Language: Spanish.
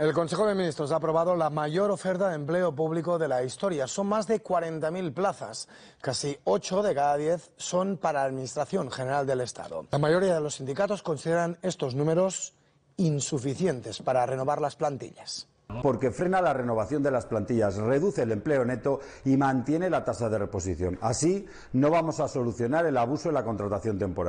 El Consejo de Ministros ha aprobado la mayor oferta de empleo público de la historia. Son más de 40.000 plazas. Casi 8 de cada 10 son para la Administración General del Estado. La mayoría de los sindicatos consideran estos números insuficientes para renovar las plantillas porque frena la renovación de las plantillas, reduce el empleo neto y mantiene la tasa de reposición. Así, no vamos a solucionar el abuso en la contratación temporal.